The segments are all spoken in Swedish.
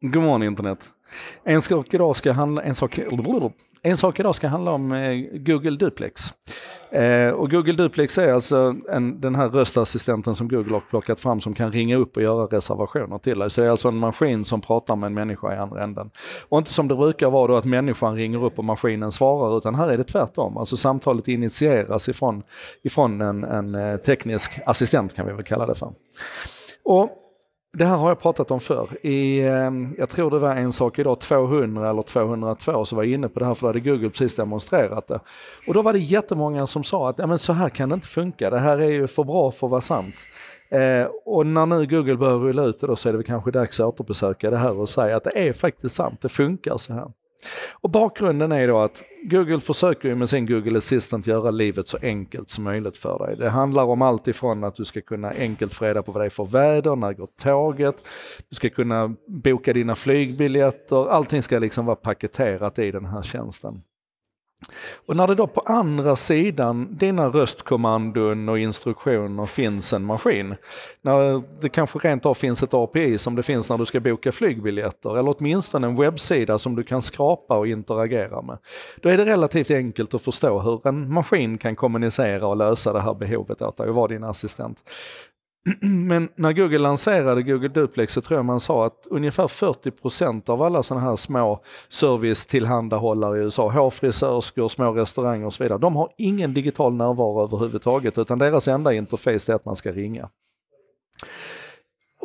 God morgon internet. En sak idag ska handla, en sak, en sak idag ska handla om eh, Google Duplex. Eh, och Google Duplex är alltså en, den här röstassistenten som Google har plockat fram som kan ringa upp och göra reservationer till dig. Så det är alltså en maskin som pratar med en människa i andra änden. Och inte som det brukar vara då att människan ringer upp och maskinen svarar utan här är det tvärtom. Alltså samtalet initieras ifrån, ifrån en, en eh, teknisk assistent kan vi väl kalla det för. Och det här har jag pratat om förr. I, ehm, jag tror det var en sak idag, 200 eller 202, så var jag inne på det här för då hade Google precis demonstrerat det. Och då var det jättemånga som sa att ja, men så här kan det inte funka, det här är ju för bra för att vara sant. Eh, och när nu Google börjar rulla ut det då så är det kanske dags att återbesöka det här och säga att det är faktiskt sant, det funkar så här. Och bakgrunden är då att Google försöker ju med sin Google Assistant göra livet så enkelt som möjligt för dig. Det handlar om allt ifrån att du ska kunna enkelt få reda på vad det är för väder, när går tåget, du ska kunna boka dina flygbiljetter, allting ska liksom vara paketerat i den här tjänsten. Och när det då på andra sidan dina röstkommandon och instruktioner finns en maskin, när det kanske rent av finns ett API som det finns när du ska boka flygbiljetter, eller åtminstone en webbsida som du kan skrapa och interagera med, då är det relativt enkelt att förstå hur en maskin kan kommunicera och lösa det här behovet åt dig och vara din assistent. Men när Google lanserade Google Duplex så tror jag man sa att ungefär 40% av alla sådana här små servicetillhandahållare i USA, hårfrisörskor, små restauranger och så vidare, de har ingen digital närvaro överhuvudtaget utan deras enda interface är att man ska ringa.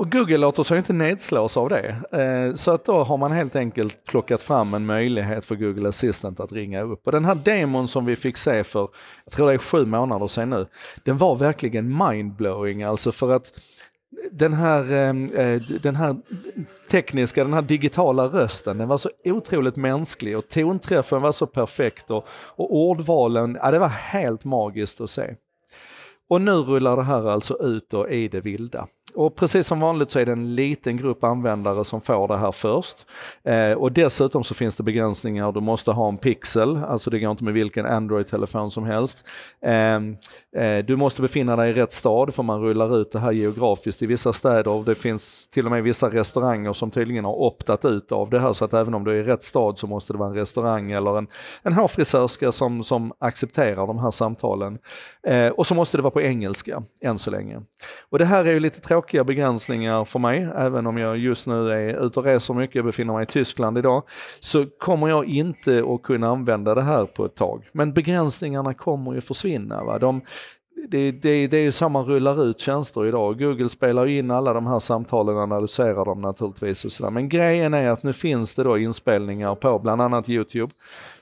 Och Google låter sig inte nedslås av det. Eh, så att då har man helt enkelt plockat fram en möjlighet för Google Assistant att ringa upp. Och den här demon som vi fick se för, jag tror det är sju månader sedan nu, den var verkligen mindblowing alltså för att den här, eh, eh, den här tekniska, den här digitala rösten, den var så otroligt mänsklig och tonträffen var så perfekt och, och ordvalen, ja det var helt magiskt att se. Och nu rullar det här alltså ut och i det vilda. Och precis som vanligt så är det en liten grupp användare som får det här först. Eh, och dessutom så finns det begränsningar, du måste ha en pixel, alltså det går inte med vilken Android-telefon som helst. Eh, eh, du måste befinna dig i rätt stad för man rullar ut det här geografiskt i vissa städer och det finns till och med vissa restauranger som tydligen har optat ut av det här så att även om du är i rätt stad så måste det vara en restaurang eller en, en hårfrisörska som, som accepterar de här samtalen. Eh, och så måste det vara på engelska, än så länge. Och det här är ju lite tråkigt tråkiga begränsningar för mig, även om jag just nu är ute och reser mycket, jag befinner mig i Tyskland idag, så kommer jag inte att kunna använda det här på ett tag. Men begränsningarna kommer ju försvinna. Va? De, det, det, det är ju så man rullar ut tjänster idag. Google spelar in alla de här samtalen och analyserar dem naturligtvis. Och så där. Men grejen är att nu finns det då inspelningar på bland annat Youtube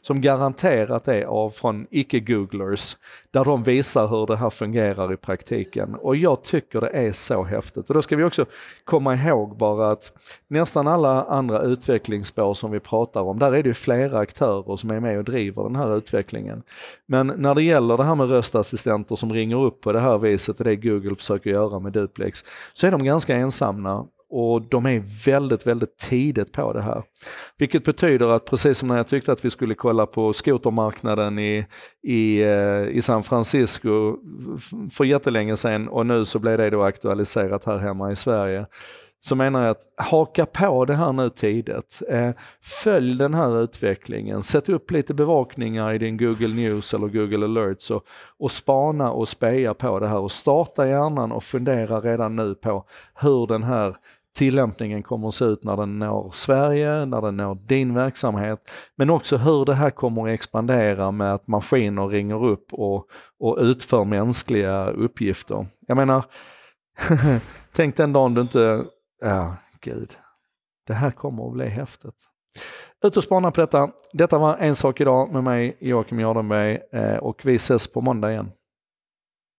som garanterat är av från icke-googlers där de visar hur det här fungerar i praktiken. Och jag tycker det är så häftigt. Och då ska vi också komma ihåg bara att nästan alla andra utvecklingsspår som vi pratar om, där är det ju flera aktörer som är med och driver den här utvecklingen. Men när det gäller det här med röstassistenter som ringer når upp på det här viset det Google försöker göra med Duplex, så är de ganska ensamma och de är väldigt, väldigt tidigt på det här. Vilket betyder att precis som när jag tyckte att vi skulle kolla på skotermarknaden i, i, eh, i San Francisco för jättelänge sedan och nu så blev det då aktualiserat här hemma i Sverige så menar jag att haka på det här nu tidigt. Eh, följ den här utvecklingen. Sätt upp lite bevakningar i din Google News eller Google Alerts och, och spana och speja på det här och starta hjärnan och fundera redan nu på hur den här tillämpningen kommer att se ut när den når Sverige, när den når din verksamhet, men också hur det här kommer att expandera med att maskiner ringer upp och, och utför mänskliga uppgifter. Jag menar, tänk den dagen du inte Ja, gud. Det här kommer att bli häftigt. Ut och spana på detta. Detta var En sak idag med mig, Joakim Jardenberg eh, och vi ses på måndag igen.